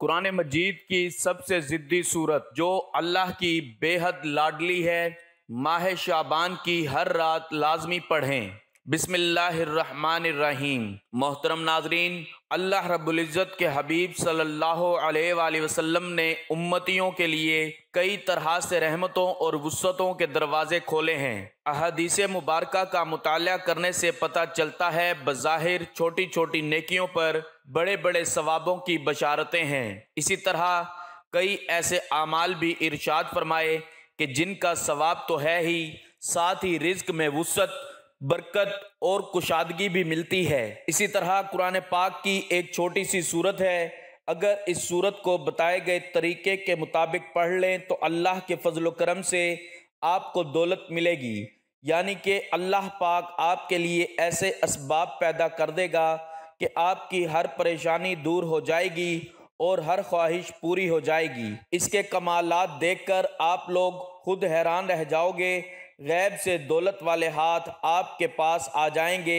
कुरान मजीद की सबसे ज़िद्दी सूरत जो अल्लाह की बेहद लाडली है माह शाबान की हर रात लाजमी पढ़ें बिसमीम मोहतरम नाजरीन अल्लाह रबुल्जत के हबीब सल्लल्लाहु अलैहि वसल्लम ने उम्मतियों के लिए कई तरह से रहमतों और वसतों के दरवाज़े खोले हैं अहदीस मुबारक का मुताल करने से पता चलता है बज़ाहिर छोटी छोटी नेकियों पर बड़े बड़े सवाबों की बशारतें हैं इसी तरह कई ऐसे अमाल भी इर्शाद फरमाए कि जिनका सवाब तो है ही साथ ही रिज्क में वसत बरकत और कुशादगी भी मिलती है इसी तरह कुरान पाक की एक छोटी सी सूरत है अगर इस सूरत को बताए गए तरीके के मुताबिक पढ़ लें तो अल्लाह के फजल करम से आपको दौलत मिलेगी यानी कि अल्लाह पाक आपके लिए ऐसे इसबाब पैदा कर देगा कि आपकी हर परेशानी दूर हो जाएगी और हर ख्वाहिश पूरी हो जाएगी इसके कमालात देखकर आप लोग खुद हैरान रह जाओगे गैब से दौलत वाले हाथ आपके पास आ जाएंगे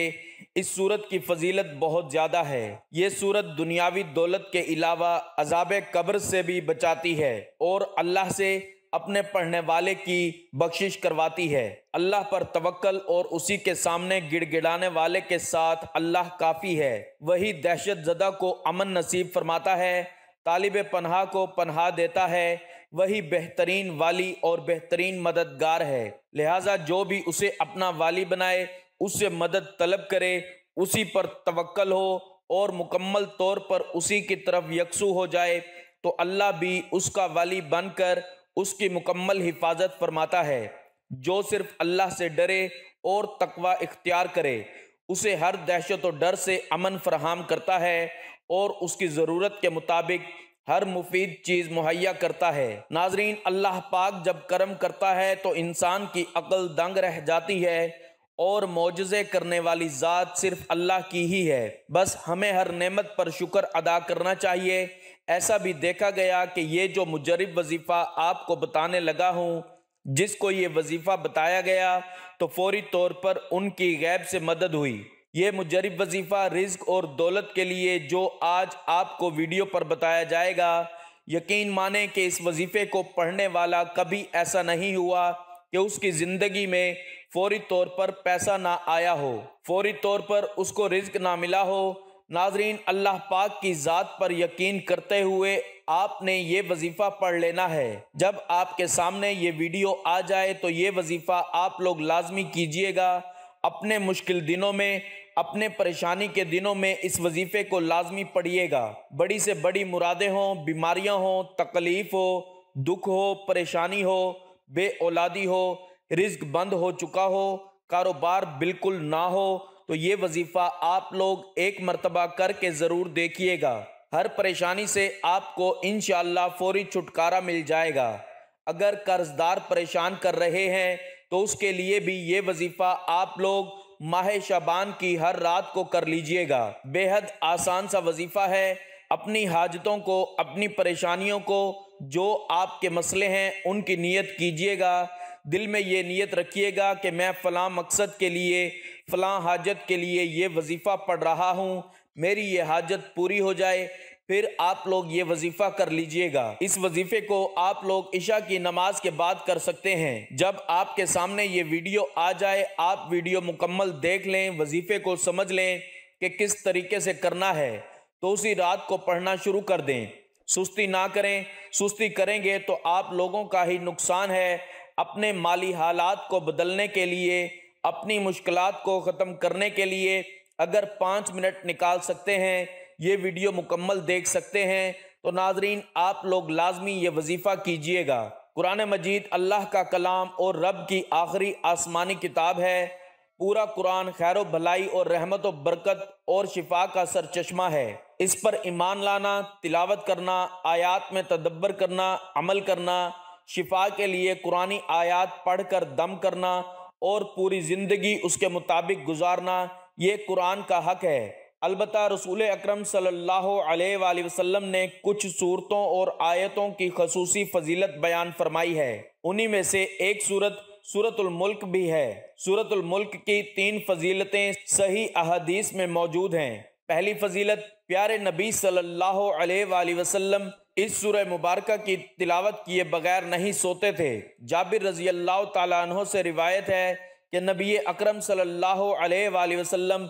इस सूरत की फजीलत बहुत ज़्यादा है ये सूरत दुनियावी दौलत के अलावा अजाब कब्र से भी बचाती है और अल्लाह से अपने पढ़ने वाले की बख्शिश करवाती है अल्लाह पर तवक्ल और उसी के सामने गिड़गिड़ाने वाले के साथ अल्लाह काफ़ी है वही दहशत जदा को अमन नसीब फरमाता है तालिब पनहा को पन्हा देता है वही बेहतरीन वाली और बेहतरीन मददगार है लिहाजा जो भी उसे अपना वाली बनाए उससे मदद तलब करे उसी पर तवक्ल हो और मुकम्मल तौर पर उसी की तरफ यकसू हो जाए तो अल्लाह भी उसका वाली बनकर उसकी मुकम्मल हिफाजत फरमाता है जो सिर्फ अल्लाह से डरे और तकवा इख्तियार करे उसे हर दहशत और डर से अमन फरहाम करता है और उसकी ज़रूरत के मुताबिक हर मुफीद चीज़ मुहैया करता है नाजरीन अल्लाह पाक जब करम करता है तो इंसान की अकल दंग रह जाती है और मोजे करने वाली ज़ात सिर्फ अल्लाह की ही है बस हमें हर नेमत पर शुक्र अदा करना चाहिए ऐसा भी देखा गया कि ये जो मुजरब वजीफ़ा आपको बताने लगा हूँ जिसको ये वजीफ़ा बताया गया तो फौरी तौर पर उनकी गैब से मदद हुई ये मुजरब वजीफ़ा रिज्क और दौलत के लिए जो आज आपको वीडियो पर बताया जाएगा यकीन माने कि इस वजीफ़े को पढ़ने वाला कभी ऐसा नहीं हुआ कि उसकी ज़िंदगी में फौरी तौर पर पैसा ना आया हो फौरी तौर पर उसको रिज्क ना मिला हो नाजरीन अल्लाह पाक की ज़ात पर यकीन करते हुए आपने ये वजीफ़ा पढ़ लेना है जब आपके सामने ये वीडियो आ जाए तो ये वजीफ़ा आप लोग लाजमी कीजिएगा अपने मुश्किल दिनों में अपने परेशानी के दिनों में इस वजीफ़े को लाजमी पढ़िएगा बड़ी से बड़ी मुरादें हों बीमारियां हों तकलीफ़ हो दुख हो परेशानी हो बे औलादी हो रिस्क बंद हो चुका हो कारोबार बिल्कुल ना हो तो ये वजीफ़ा आप लोग एक मरतबा करके ज़रूर देखिएगा हर परेशानी से आपको इन फौरी छुटकारा मिल जाएगा अगर कर्जदार परेशान कर रहे हैं तो उसके लिए भी ये वजीफ़ा आप लोग माह शबान की हर रात को कर लीजिएगा बेहद आसान सा वजीफ़ा है अपनी हाजतों को अपनी परेशानियों को जो आपके मसले हैं उनकी नीयत कीजिएगा दिल में ये नीयत रखिएगा कि मैं फ़लाँ मकसद के लिए फ़लाँ हाजत के लिए ये वजीफ़ा पढ़ रहा हूँ मेरी ये हाजत पूरी हो जाए फिर आप लोग ये वजीफा कर लीजिएगा इस वजीफे को आप लोग ईशा की नमाज के बाद कर सकते हैं जब आपके सामने ये वीडियो आ जाए आप वीडियो मुकम्मल देख लें वजीफे को समझ लें कि किस तरीके से करना है तो उसी रात को पढ़ना शुरू कर दें सुस्ती ना करें सुस्ती करेंगे तो आप लोगों का ही नुकसान है अपने माली हालात को बदलने के लिए अपनी मुश्किलात को ख़त्म करने के लिए अगर पाँच मिनट निकाल सकते हैं ये वीडियो मुकम्मल देख सकते हैं तो नाजरीन आप लोग लाजमी ये वजीफ़ा कीजिएगा कुरान मजीद अल्लाह का कलाम और रब की आखिरी आसमानी किताब है पूरा कुरान खैर भलाई और रहमत और बरकत और शिफा का सर चश्मा है इस पर ईमान लाना तिलावत करना आयात में तदब्बर करना अमल करना शिफा के लिए कुरानी आयात पढ़ कर दम करना और पूरी ज़िंदगी उसके मुताबिक गुजारना ये कुरान का हक है अलबत् रसूल अक्रम वसम ने कुछ सूरतों और आयतों की खसूसी फजीलत बयान फरमाई है उन्हीं में से एक सूरत सूरतुल्मुल्क भी है सूरतुल्मुल्क की तीन फजीलतें सही अहदीस में मौजूद हैं पहली फजीलत प्यारे नबी सल्लल्लाहु अलैहि इस सूर मुबारक की तिलावत किए बगैर नहीं सोते थे जाबिर रजी अल्लाह तह से रिवायत है कि नबी अक्रम सल्लल्लाहु अलैहि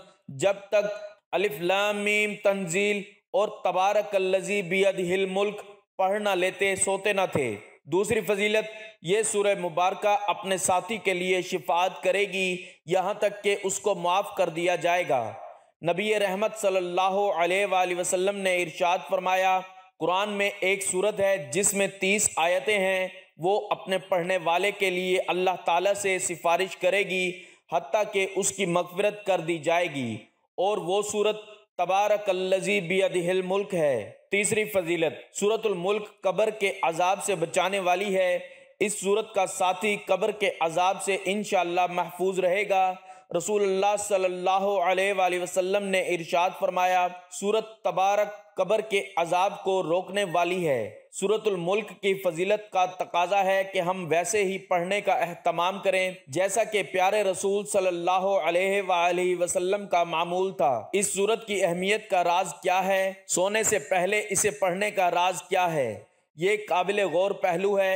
जब तक अलिफ लाम मीम तंजील और तबारक लजी बियद हिल मुल्क पढ़ ना लेते सोते ना थे दूसरी फजीलत ये सूर्य मुबारक अपने साथी के लिए शिफात करेगी यहाँ तक कि उसको माफ़ कर दिया जाएगा नबी रहमत सल्लल्लाहु अलैहि वसल्लम ने इरशाद फरमाया कुरान में एक सूरत है जिसमें तीस आयतें हैं वो अपने पढ़ने वाले के लिए अल्लाह ताला से सिफारिश करेगी हती कि उसकी मकफरत कर दी जाएगी और वो सूरत तबारकल्लजी बियदिहिल मुल्क है तीसरी फजीलत सूरतुल मुल्क कब्र के अजाब से बचाने वाली है इस सूरत का साथी कब्र के अजाब से इनशाला महफूज रहेगा रसूल सल्लल्लाहु ने इरशाद फरमाया सूरत तबारक कबर के अजाब को रोकने वाली है सूरतुल मुल्क की फजीलत का तकाजा है कि हम वैसे ही पढ़ने का अहतमाम करें जैसा कि प्यारे रसूल सल्लल्लाहु का मामूल था इस सूरत की अहमियत का राज क्या है सोने से पहले इसे पढ़ने का राज क्या है ये काबिल गौर पहलू है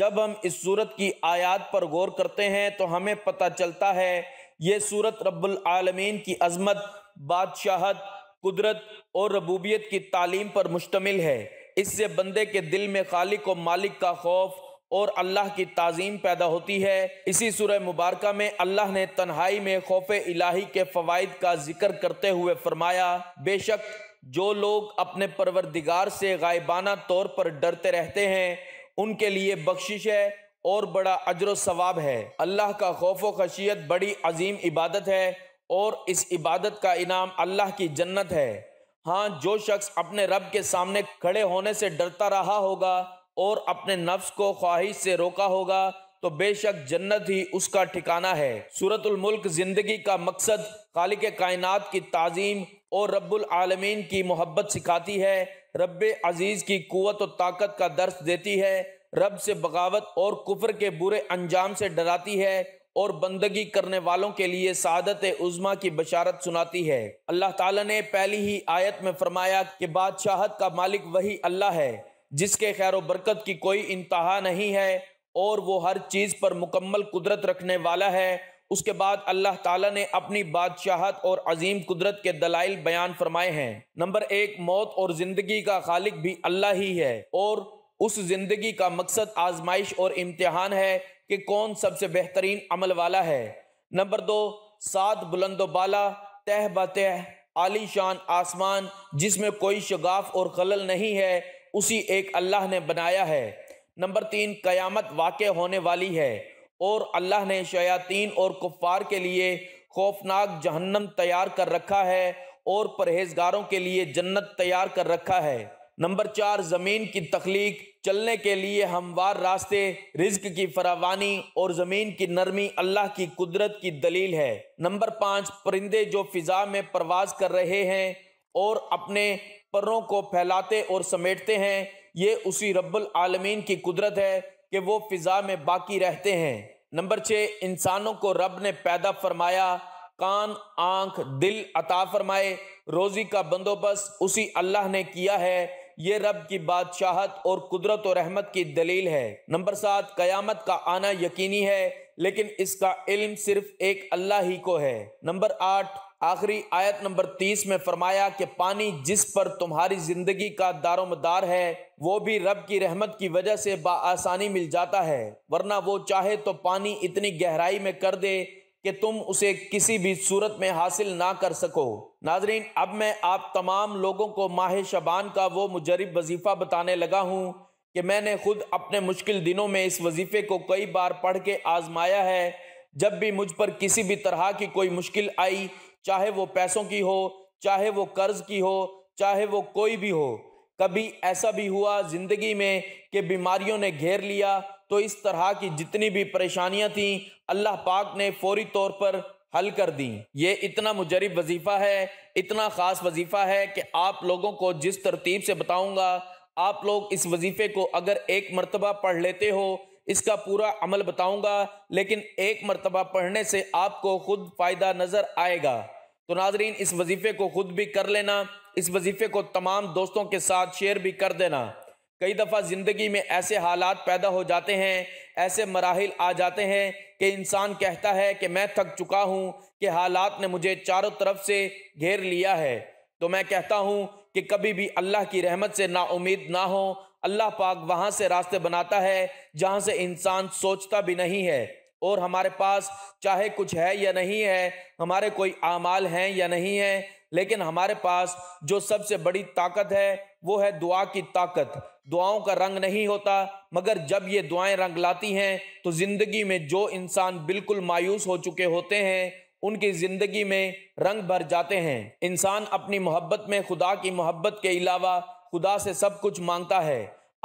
जब हम इस सूरत की आयात पर गौर करते हैं तो हमें पता चलता है ये सूरत रब्बुल आलमीन की अजमत बादशाहत कुदरत और रबूबियत की तालीम पर मुश्तमिल है इससे बंदे के दिल में खालिक व मालिक का खौफ और अल्लाह की ताजीम पैदा होती है इसी सूरह मुबारक में अल्लाह ने तन्हाई में खौफ इलाही के फ़वाद का जिक्र करते हुए फरमाया बेशक जो लोग अपने परवरदिगार से गायबाना तौर पर डरते रहते हैं उनके लिए बख्शिश है और बड़ा अजर सवाब है अल्लाह का खौफ व खशियत बड़ी अजीम इबादत है और इस इबादत का इनाम अल्लाह की जन्नत है हाँ जो शख्स अपने रब के सामने खड़े होने से डरता रहा होगा और अपने नफ्स को ख्वाहिश से रोका होगा तो बेशक जन्नत ही उसका ठिकाना है सूरतुल मुल्क जिंदगी का मकसद खालिक कायनात की ताजीम और रब्बुल आलमीन की मोहब्बत सिखाती है रब अजीज़ की कुत और ताकत का दर्श देती है रब से बगावत और कुफर के बुरे अंजाम से डराती है और बंदगी करने वालों के लिए सादत उज़मा की बशारत सुनाती है अल्लाह ताला ने पहली ही आयत में फरमाया कि बादशाहत का मालिक वही अल्लाह है जिसके खैर बरकत की कोई इंतहा नहीं है और वो हर चीज़ पर मुकम्मल कुदरत रखने वाला है उसके बाद अल्लाह ताला ने अपनी बादशाहत और अजीम कुदरत के दलाइल बयान फरमाए हैं नंबर एक मौत और ज़िंदगी का खालिक भी अल्लाह ही है और उस जिंदगी का मकसद आजमाइश और इम्तिहान है कि कौन सबसे बेहतरीन अमल वाला है नंबर दो सात बुलंदोबाला तह बतह आलीशान आसमान जिसमें कोई शगाफ और खलल नहीं है उसी एक अल्लाह ने बनाया है नंबर तीन क़यामत वाक़ होने वाली है और अल्लाह ने शयातीन और कुफ़ार के लिए खौफनाक जहन्नम तैयार कर रखा है और परहेजगारों के लिए जन्नत तैयार कर रखा है नंबर चार ज़मीन की तख्लीक चलने के लिए हमवार रास्ते रिज्क की फरावानी और ज़मीन की नरमी अल्लाह की कुदरत की दलील है नंबर पाँच परिंदे जो फ़िज़ा में परवाज कर रहे हैं और अपने परों को फैलाते और समेटते हैं ये उसी रब्बुल आलमीन की कुदरत है कि वो फ़िज़ा में बाकी रहते हैं नंबर छः इंसानों को रब ने पैदा फरमाया कान आंख दिल अता फरमाए रोज़ी का बंदोबस्त उसी अल्लाह ने किया है ये रब की बादशाहत और कुदरत और रहमत की दलील है नंबर सात कयामत का आना यकीनी है लेकिन इसका इल्म सिर्फ एक अल्लाह ही को है नंबर आठ आखिरी आयत नंबर तीस में फरमाया कि पानी जिस पर तुम्हारी जिंदगी का दारोमदार है वो भी रब की रहमत की वजह से बासानी मिल जाता है वरना वो चाहे तो पानी इतनी गहराई में कर दे कि तुम उसे किसी भी सूरत में हासिल ना कर सको नाजरीन अब मैं आप तमाम लोगों को माह शबान का वो मुजरब वजीफ़ा बताने लगा हूँ कि मैंने खुद अपने मुश्किल दिनों में इस वजीफ़े को कई बार पढ़ के आजमाया है जब भी मुझ पर किसी भी तरह की कोई मुश्किल आई चाहे वो पैसों की हो चाहे वो कर्ज़ की हो चाहे वो कोई भी हो कभी ऐसा भी हुआ ज़िंदगी में कि बीमारियों ने घेर लिया तो इस तरह की जितनी भी परेशानियां थीं अल्लाह पाक ने फौरी तौर पर हल कर दी ये इतना मुजरब वजीफ़ा है इतना ख़ास वजीफ़ा है कि आप लोगों को जिस तरतीब से बताऊँगा आप लोग इस वजीफ़े को अगर एक मरतबा पढ़ लेते हो इसका पूरा अमल बताऊँगा लेकिन एक मरतबा पढ़ने से आपको खुद फ़ायदा नज़र आएगा तो नाजरीन इस वजीफ़े को खुद भी कर लेना इस वजीफ़े को तमाम दोस्तों के साथ शेयर भी कर देना कई दफ़ा ज़िंदगी में ऐसे हालात पैदा हो जाते हैं ऐसे मराहल आ जाते हैं कि इंसान कहता है कि मैं थक चुका हूँ कि हालात ने मुझे चारों तरफ से घेर लिया है तो मैं कहता हूँ कि कभी भी अल्लाह की रहमत से नाउमीद ना हो अल्लाह पाक वहाँ से रास्ते बनाता है जहाँ से इंसान सोचता भी नहीं है और हमारे पास चाहे कुछ है या नहीं है हमारे कोई आमाल हैं या नहीं है लेकिन हमारे पास जो सबसे बड़ी ताकत है वो है दुआ की ताकत दुआओं का रंग नहीं होता मगर जब ये दुआएं रंग लाती हैं तो ज़िंदगी में जो इंसान बिल्कुल मायूस हो चुके होते हैं उनकी ज़िंदगी में रंग भर जाते हैं इंसान अपनी मोहब्बत में खुदा की मोहब्बत के अलावा खुदा से सब कुछ मांगता है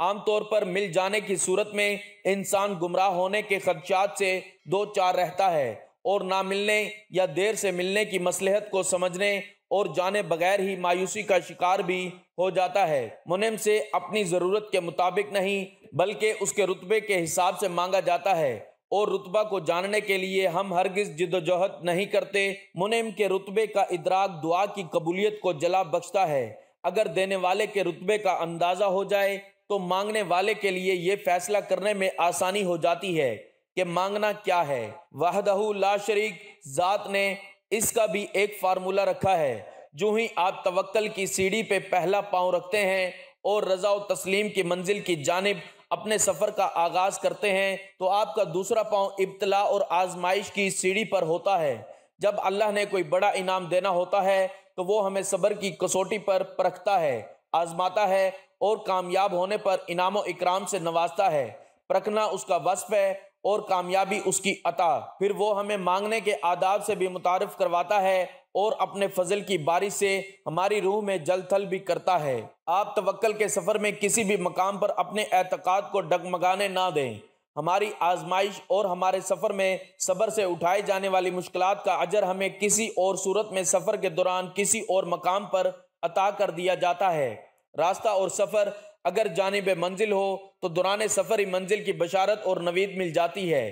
आमतौर पर मिल जाने की सूरत में इंसान गुमराह होने के खदशात से दो चार रहता है और ना मिलने या देर से मिलने की मसलहत को समझने और जाने बगैर ही मायूसी का शिकार भी हो जाता है मुनिम से अपनी ज़रूरत के मुताबिक नहीं बल्कि उसके रुतबे के हिसाब से मांगा जाता है और रुतबा को जानने के लिए हम हरगिज़ जिदोजहद नहीं करते मुनिम के रुतबे का इदराक दुआ की कबूलियत को जला बख्शता है अगर देने वाले के रुतबे का अंदाज़ा हो जाए तो मांगने वाले के लिए ये फैसला करने में आसानी हो जाती है कि मांगना क्या है वाहदहू ला शरीक ज़ात ने इसका भी एक फार्मूला रखा है जो ही आप तवक्ल की सीढ़ी पे पहला पांव रखते हैं और रजा और तस्लीम की मंजिल की जानब अपने सफ़र का आगाज़ करते हैं तो आपका दूसरा पांव इब्तला और आजमाइश की सीढ़ी पर होता है जब अल्लाह ने कोई बड़ा इनाम देना होता है तो वो हमें सबर की कसौटी पर परखता है आजमाता है और कामयाब होने पर इनाम इकराम से नवाजता है परखना उसका वस्फ है और कामयाबी उसकी अता फिर वो हमें मांगने के आदाब से भी मुतारफ़ करवाता है और अपने फजल की बारिश से हमारी रूह में जल थल भी करता है आप तवक्ल के सफ़र में किसी भी मकाम पर अपने एतकाद को डगमगाने ना दें हमारी आजमाइश और हमारे सफ़र में सबर से उठाए जाने वाली मुश्किल का अजर हमें किसी और सूरत में सफ़र के दौरान किसी और मकाम पर अता कर दिया जाता है रास्ता और सफ़र अगर जानब मंजिल हो तो दुरान सफ़र ही मंजिल की बशारत और नवीद मिल जाती है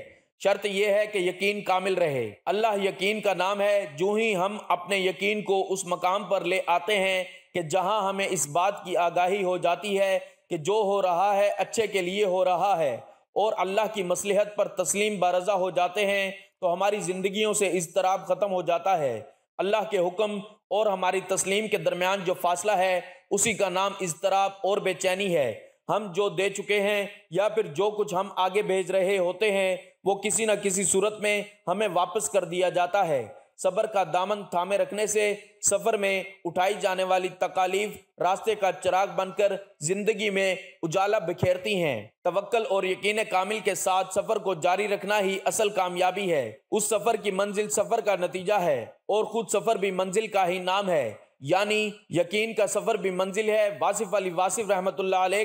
शर्त यह है कि यकीन कामिल रहे अल्लाह यकीन का नाम है जो ही हम अपने यकीन को उस मकाम पर ले आते हैं कि जहां हमें इस बात की आगाही हो जाती है कि जो हो रहा है अच्छे के लिए हो रहा है और अल्लाह की मसलहत पर तस्लीम बारजा हो जाते हैं तो हमारी ज़िंदगियों से इसतराब ख़त्म हो जाता है अल्लाह के हुक्म और हमारी तस्लीम के दरमियान जो फासला है उसी का नाम इजतराब और बेचैनी है हम जो दे चुके हैं या फिर जो कुछ हम आगे भेज रहे होते हैं वो किसी न किसी सूरत में हमें वापस कर दिया जाता है सबर का दामन थामे रखने से सफ़र में उठाई जाने वाली तकालीफ रास्ते का चिराग बनकर ज़िंदगी में उजाला बिखेरती हैं तवक्ल और यकीन कामिल के साथ सफ़र को जारी रखना ही असल कामयाबी है उस सफ़र की मंजिल सफ़र का नतीजा है और ख़ुद सफ़र भी मंजिल का ही नाम है यानी यकीन का सफ़र भी मंजिल है वासिफ अली वासिफ रहमत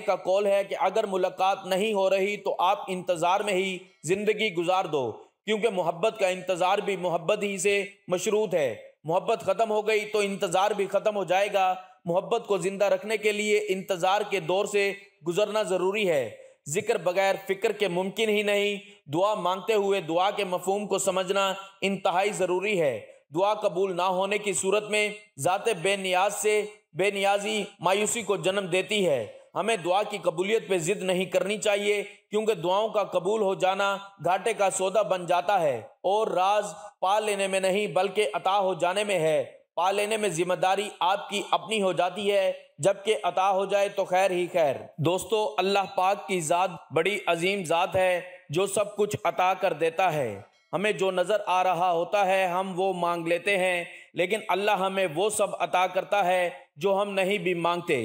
का कौल है कि अगर मुलाकात नहीं हो रही तो आप इंतज़ार में ही ज़िंदगी गुजार दो क्योंकि मोहब्बत का इंतज़ार भी मोहब्बत ही से मशरूत है मोहब्बत ख़त्म हो गई तो इंतज़ार भी ख़त्म हो जाएगा मोहब्बत को ज़िंदा रखने के लिए इंतज़ार के दौर से गुजरना ज़रूरी है जिक्र बगैर फ़िक्र के मुमकिन ही नहीं दुआ मांगते हुए दुआ के मफहम को समझना इंतहाई ज़रूरी है दुआ कबूल ना होने की सूरत में ज़ात बेनियाज से बेनियाजी मायूसी को जन्म देती है हमें दुआ की कबूलियत पे जिद नहीं करनी चाहिए क्योंकि दुआओं का कबूल हो जाना घाटे का सौदा बन जाता है और राज पा लेने में नहीं बल्कि अता हो जाने में है पा लेने में जिम्मेदारी आपकी अपनी हो जाती है जबकि अता हो जाए तो खैर ही खैर दोस्तों अल्लाह पाक की ज़ात बड़ी अजीम ज़ात है जो सब कुछ अता कर देता है हमें जो नज़र आ रहा होता है हम वो मांग लेते हैं लेकिन अल्लाह हमें वो सब अता करता है जो हम नहीं भी मांगते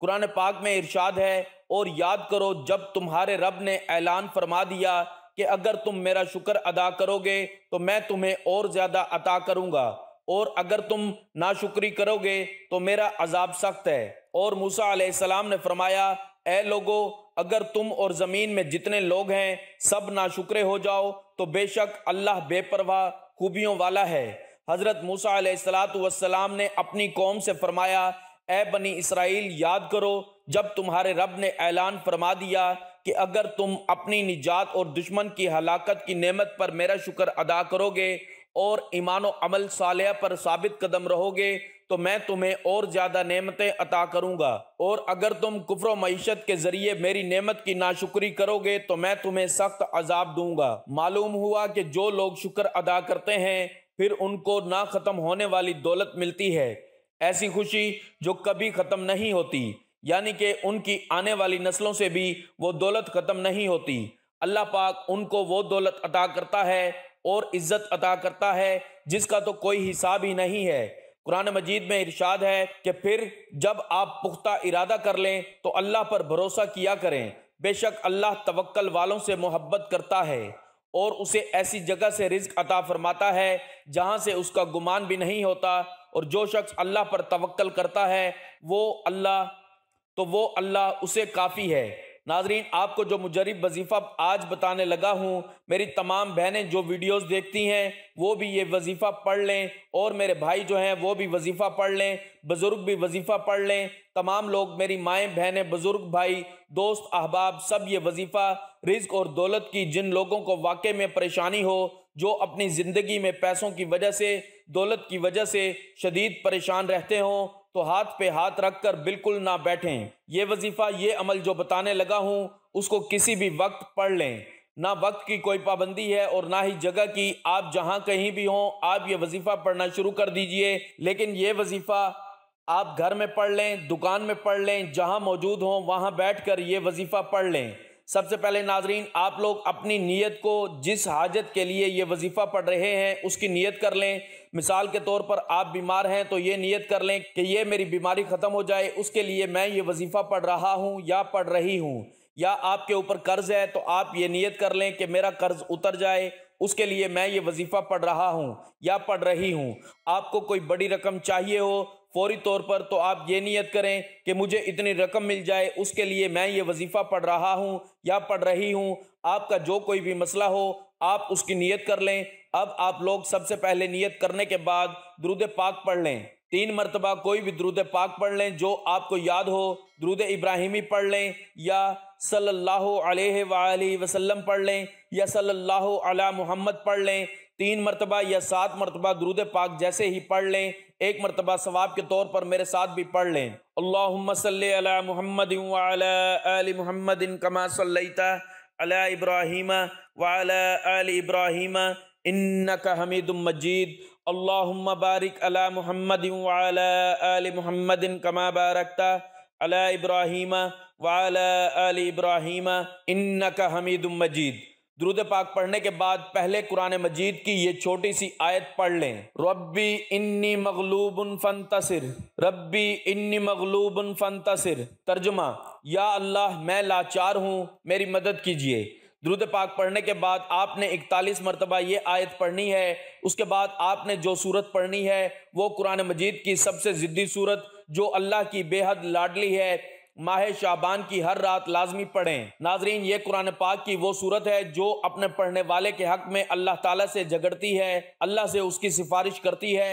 कुरान पाक में इरशाद है और याद करो जब तुम्हारे रब ने ऐलान फरमा दिया कि अगर तुम मेरा शुक्र अदा करोगे तो मैं तुम्हें और ज़्यादा अता करूँगा और अगर तुम नाशुक्री करोगे तो मेरा अजाब सख्त है और मूसा सलाम ने फरमाया ए लोगो अगर तुम और ज़मीन में जितने लोग हैं सब नाशुक्रे हो जाओ तो बेशक अल्लाह बेपरवाह खूबियों वाला है हज़रत मूसा सलाम ने अपनी कौम से फरमाया ए बनी इसराइल याद करो जब तुम्हारे रब ने ऐलान फरमा दिया कि अगर तुम अपनी निजात और दुश्मन की हलाकत की नेमत पर मेरा शुक्र अदा करोगे और ईमान अमल साल पर साबित कदम रहोगे तो मैं तुम्हें और ज़्यादा नेमतें अता करूँगा और अगर तुम कुफर मीशत के ज़रिए मेरी नेमत की नाशुक्री करोगे तो मैं तुम्हें सख्त अजाब दूंगा मालूम हुआ कि जो लोग शुक्र अदा करते हैं फिर उनको ना ख़त्म होने वाली दौलत मिलती है ऐसी खुशी जो कभी ख़त्म नहीं होती यानी कि उनकी आने वाली नस्लों से भी वो दौलत ख़त्म नहीं होती अल्लाह पाक उनको वो दौलत अदा करता है और इज़्ज़त अदा करता है जिसका तो कोई हिसाब ही नहीं है कुरान मजीद में इरशाद है कि फिर जब आप पुख्ता इरादा कर लें तो अल्लाह पर भरोसा किया करें बेशक अल्लाह तवक्ल वालों से मोहब्बत करता है और उसे ऐसी जगह से रिज्क अता फरमाता है जहाँ से उसका गुमान भी नहीं होता और जो शख्स अल्लाह पर तवक्ल करता है वो अल्लाह तो वो अल्लाह उसे काफ़ी है नाजरीन आपको जो मुजरब वजीफ़ा आज बताने लगा हूँ मेरी तमाम बहनें जो वीडियोस देखती हैं वो भी ये वजीफ़ा पढ़ लें और मेरे भाई जो हैं वो भी वजीफ़ा पढ़ लें बुज़ुर्ग भी वजीफ़ा पढ़ लें तमाम लोग मेरी माएँ बहनें बुज़ुर्ग भाई दोस्त अहबाब सब ये वजीफ़ा रिज्क और दौलत की जिन लोगों को वाकई में परेशानी हो जो अपनी ज़िंदगी में पैसों की वजह से दौलत की वजह से शदीद परेशान रहते हों तो हाथ पे हाथ रख कर बिल्कुल ना बैठें ये वजीफ़ा ये अमल जो बताने लगा हूँ उसको किसी भी वक्त पढ़ लें ना वक्त की कोई पाबंदी है और ना ही जगह की आप जहाँ कहीं भी हों आप ये वजीफ़ा पढ़ना शुरू कर दीजिए लेकिन ये वजीफ़ा आप घर में पढ़ लें दुकान में पढ़ लें जहाँ मौजूद हों वहाँ बैठ कर ये वजीफ़ा पढ़ लें सबसे पहले नाजरीन आप लोग अपनी नीयत को जिस हाजत के लिए ये वजीफ़ा पढ़ रहे हैं उसकी नीयत कर लें मिसाल के तौर पर आप बीमार हैं तो ये नियत कर लें कि ये मेरी बीमारी ख़त्म हो जाए उसके लिए मैं ये वजीफ़ा पढ़ रहा हूँ या पढ़ रही हूँ या आपके ऊपर कर्ज़ है तो आप ये नियत कर लें कि मेरा कर्ज़ उतर जाए उसके लिए मैं ये वजीफ़ा पढ़ रहा हूँ या पढ़ रही हूँ आपको कोई बड़ी रकम चाहिए हो फौरी तौर पर तो आप ये नियत करें कि मुझे इतनी रकम मिल जाए उसके लिए मैं ये वजीफ़ा पढ़ रहा हूँ या पढ़ रही हूँ आपका जो कोई भी मसला हो आप उसकी नियत कर लें अब आप लोग सबसे पहले नियत करने के बाद द्रुद पाक पढ़ लें तीन मरतबा कोई भी द्रुद पाक पढ़ लें जो आपको याद हो द्रुद इब्राहिमी पढ़ लें या सल्लल्लाहु अलैहि वसल्लम पढ़ लें या सल्लल्लाहु अला मोहम्मद पढ़ लें तीन मरतबा या सात मरतबा दरूद पाक जैसे ही पढ़ लें एक मरतबा सवाब के तौर पर मेरे साथ भी पढ़ लें अल्लाह महमद महमद कमा सल्लता अला इब्राहिम वाला अल इब्राहिम इन्नक हमीद मजीद اللهم بارك على محمد وعلى मोहम्मद محمد كما باركت على ابراهيم وعلى इब्राहिम ابراهيم انك حميد मजीद द्रुद पाक पढ़ने के बाद पहले कुरान मजीद की ये छोटी सी आयत पढ़ लें रब्बी इन्नी मगलूबन फन तसर रब्बी इन्नी मगलूबन फन तसर तर्जुमा या अल्लाह मैं लाचार हूँ मेरी मदद कीजिए द्रुद पाक पढ़ने के बाद आपने इकतालीस मरतबा ये आयत पढ़नी है उसके बाद आपने जो सूरत पढ़नी है वो कुरान मजीद की सबसे ज़िद्दी सूरत जो अल्लाह की बेहद लाडली है माह शाबान की हर रात लाजमी पढ़ें नाजरीन ये कुरान पाक की वो सूरत है जो अपने पढ़ने वाले के हक में अल्लाह ताला से झगड़ती है अल्लाह से उसकी सिफारिश करती है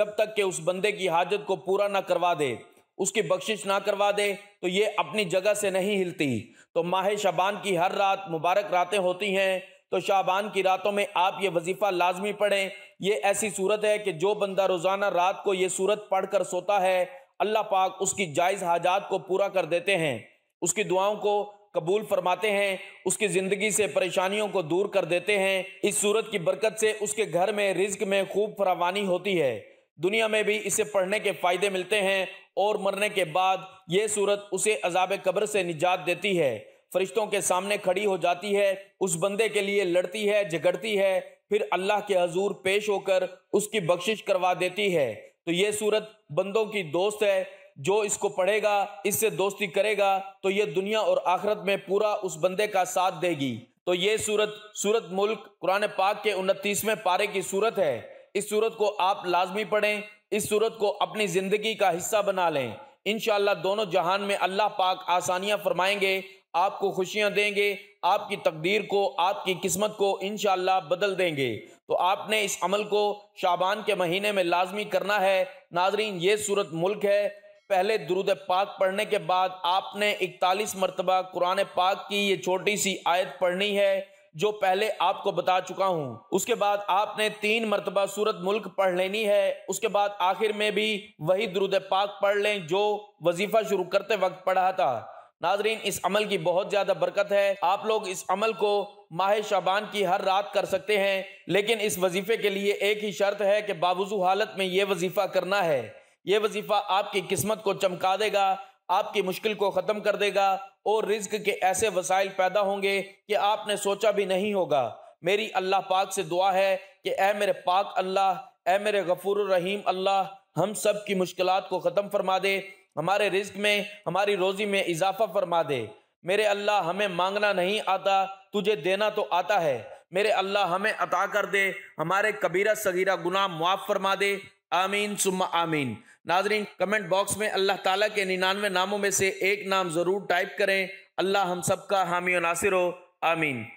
जब तक कि उस बंदे की हाजत को पूरा ना करवा दे उसकी बख्शिश ना करवा दे तो ये अपनी जगह से नहीं हिलती तो माह शाबान की हर रात मुबारक रातें होती हैं तो शाबान की रातों में आप ये वजीफ़ा लाजमी पढ़ें ये ऐसी सूरत है कि जो बंदा रोज़ाना रात को ये सूरत पढ़ कर सोता है अल्लाह पाक उसकी जायज़ हाजात को पूरा कर देते हैं उसकी दुआओं को कबूल फरमाते हैं उसकी ज़िंदगी से परेशानियों को दूर कर देते हैं इस सूरत की बरकत से उसके घर में रिज्क में खूब फरावानी होती है दुनिया में भी इसे पढ़ने के फ़ायदे मिलते हैं और मरने के बाद यह सूरत उसे अजाब कब्र से निजात देती है फरिश्तों के सामने खड़ी हो जाती है उस बंदे के लिए लड़ती है झगड़ती है फिर अल्लाह के हजूर पेश होकर उसकी बख्शिश करवा देती है तो यह सूरत बंदों की दोस्त है जो इसको पढ़ेगा इससे दोस्ती करेगा तो यह दुनिया और आखरत में पूरा उस बंदे का साथ देगी तो यह सूरत सूरत मुल्क कुरान पाक के उनतीसवें पारे की सूरत है इस सूरत को आप लाजमी पढ़ें इस सूरत को अपनी ज़िंदगी का हिस्सा बना लें इन दोनों जहान में अल्लाह पाक आसानियाँ फरमाएंगे आपको खुशियाँ देंगे आपकी तकदीर को आपकी किस्मत को इन बदल देंगे तो आपने इस अमल को शाबान के महीने में लाजमी करना है नाजरीन ये सूरत मुल्क है पहले दरुद पाक पढ़ने के बाद आपने इकतालीस मरतबा कुरान पाक की ये छोटी सी आयत पढ़नी है जो पहले आपको बता चुका हूं उसके बाद आपने तीन मरतबा सूरत मुल्क पढ़ लेनी है उसके बाद आखिर में भी वही दुरुद पाक पढ़ लें जो वजीफा शुरू करते वक्त पढ़ा था नाजरीन इस अमल की बहुत ज़्यादा बरकत है आप लोग इस अमल को माह शाबान की हर रात कर सकते हैं लेकिन इस वजीफ़े के लिए एक ही शर्त है कि बावजू हालत में ये वजीफ़ा करना है ये वजीफ़ा आपकी किस्मत को चमका देगा आपकी मुश्किल को ख़त्म कर देगा और रिज्क के ऐसे वसाइल पैदा होंगे कि आपने सोचा भी नहीं होगा मेरी अल्लाह पाक से दुआ है कि ए मेरे पाक अल्लाह ए मेरे गफूर रहीम अल्लाह हम सब की मुश्किल को ख़त्म फरमा दे हमारे रिज्क में हमारी रोज़ी में इजाफा फरमा दे मेरे अल्लाह हमें मांगना नहीं आता तुझे देना तो आता है मेरे अल्लाह हमें अता कर दे हमारे कबीरा सगीरा गुनाह मुआफ़ फरमा दे आमीन सुम्मा आमीन नाजरीन कमेंट बॉक्स में अल्लाह ताला के निन्यानवे नामों में से एक नाम ज़रूर टाइप करें अल्लाह हम सबका हामी नासिर हो आमीन